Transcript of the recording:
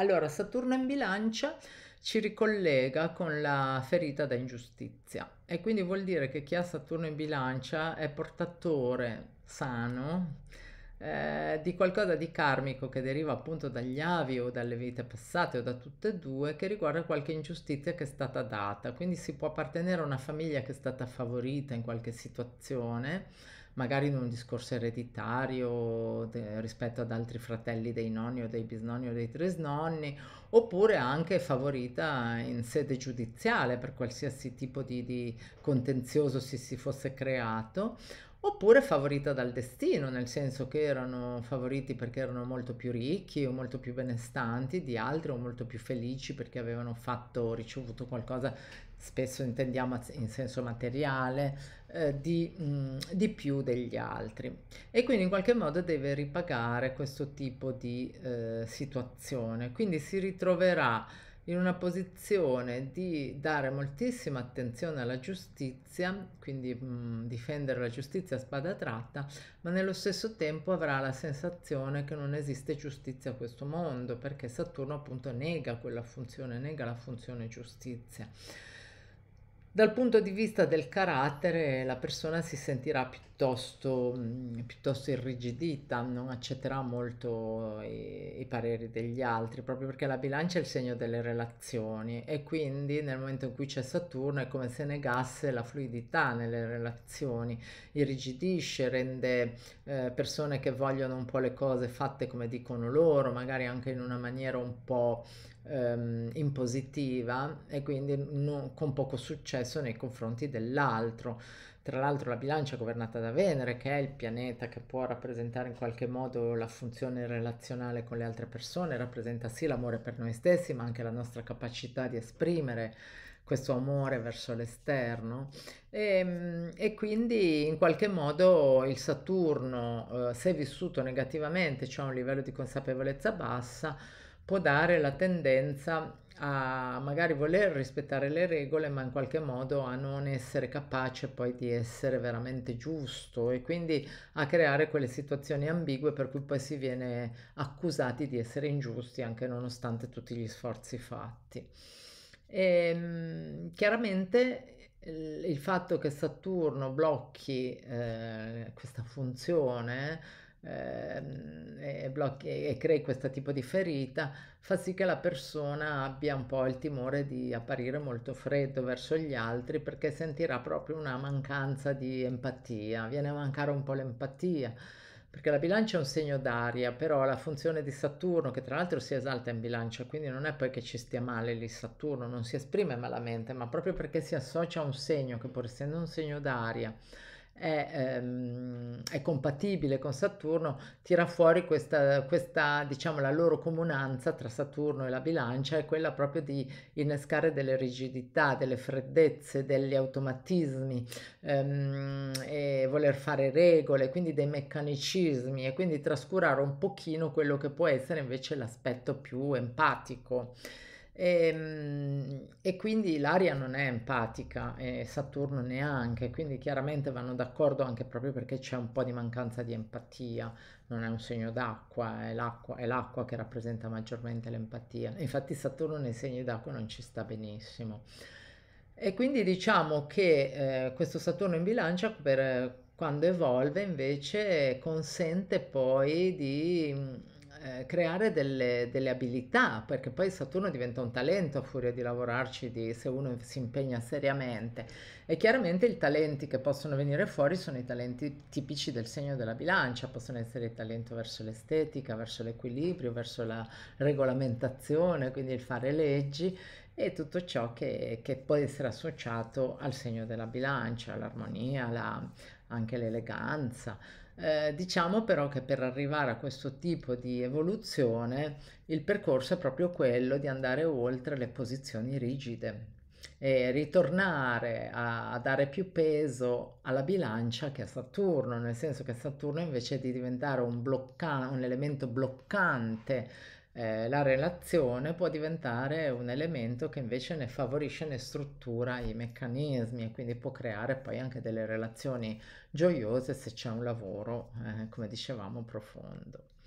Allora, Saturno in bilancia ci ricollega con la ferita da ingiustizia e quindi vuol dire che chi ha Saturno in bilancia è portatore sano eh, di qualcosa di karmico che deriva appunto dagli avi o dalle vite passate o da tutte e due che riguarda qualche ingiustizia che è stata data. Quindi si può appartenere a una famiglia che è stata favorita in qualche situazione, magari in un discorso ereditario de, rispetto ad altri fratelli dei nonni o dei bisnonni o dei trisnonni, oppure anche favorita in sede giudiziale per qualsiasi tipo di, di contenzioso si, si fosse creato oppure favorita dal destino, nel senso che erano favoriti perché erano molto più ricchi o molto più benestanti di altri o molto più felici perché avevano fatto, ricevuto qualcosa, spesso intendiamo in senso materiale, eh, di, mh, di, più degli altri. E quindi in qualche modo deve ripagare questo tipo di eh, situazione. Quindi si ritroverà in una posizione di dare moltissima attenzione alla giustizia, quindi mh, mm, difendere la giustizia a spada tratta, ma nello stesso tempo avrà la sensazione che non esiste giustizia a questo mondo, perché Saturno appunto nega quella funzione, nega la funzione giustizia. Dal punto di vista del carattere la persona si sentirà piuttosto, mm, piuttosto irrigidita, non accetterà molto i, eh, i, pareri degli altri, proprio perché la bilancia è il segno delle relazioni e quindi nel momento in cui c'è Saturno è come se negasse la fluidità nelle relazioni, irrigidisce, rende eh, persone che vogliono un po' le cose fatte come dicono loro, magari anche in una maniera un po' ehm, impositiva e quindi non, con poco successo nei confronti dell'altro. Tra l'altro la bilancia è governata da Venere, che è il pianeta che può rappresentare in qualche modo la funzione relazionale con le altre persone, rappresenta sì l'amore per noi stessi, ma anche la nostra capacità di esprimere questo amore verso l'esterno e, ehm, e, quindi in qualche modo il Saturno, eh, se vissuto negativamente, c'è cioè un livello di consapevolezza bassa, può dare la tendenza a magari voler rispettare le regole ma in qualche modo a non essere capace poi di essere veramente giusto e quindi a creare quelle situazioni ambigue per cui poi si viene accusati di essere ingiusti anche nonostante tutti gli sforzi fatti. E, ehm, chiaramente il fatto che Saturno blocchi eh, questa funzione eh, e, blocchi, e crei questo tipo di ferita, fa sì che la persona abbia un po' il timore di apparire molto freddo verso gli altri perché sentirà proprio una mancanza di empatia, viene a mancare un po' l'empatia perché la bilancia è un segno d'aria, però la funzione di Saturno, che tra l'altro si esalta in bilancia, quindi non è poi che ci stia male lì Saturno, non si esprime malamente, ma proprio perché si associa a un segno, che pur essendo un segno d'aria, è, ehm, è compatibile con Saturno, tira fuori questa, questa, diciamo, la loro comunanza tra Saturno e la bilancia, è quella proprio di innescare delle rigidità, delle freddezze, degli automatismi, ehm, e voler fare regole, quindi dei meccanicismi e quindi trascurare un pochino quello che può essere invece l'aspetto più empatico. E, ehm, e quindi l'aria non è empatica e Saturno neanche, quindi chiaramente vanno d'accordo anche proprio perché c'è un po' di mancanza di empatia, non è un segno d'acqua, è l'acqua, è l'acqua che rappresenta maggiormente l'empatia. Infatti Saturno nei segni d'acqua non ci sta benissimo. E quindi diciamo che eh, questo Saturno in bilancia per, eh, quando evolve invece consente poi di mm, eh, creare delle, delle, abilità, perché poi Saturno diventa un talento a furia di lavorarci, di, se uno si impegna seriamente. E chiaramente i talenti che possono venire fuori sono i talenti tipici del segno della bilancia, possono essere il talento verso l'estetica, verso l'equilibrio, verso la regolamentazione, quindi il fare leggi e tutto ciò che, che può essere associato al segno della bilancia, l'armonia, la, anche l'eleganza eh, diciamo però che per arrivare a questo tipo di evoluzione il percorso è proprio quello di andare oltre le posizioni rigide e ritornare a, a dare più peso alla bilancia che a Saturno, nel senso che Saturno invece di diventare un, blocca- un elemento bloccante eh, la relazione può diventare un elemento che invece ne favorisce, ne struttura i meccanismi e quindi può creare poi anche delle relazioni gioiose se c'è un lavoro, eh, come dicevamo, profondo.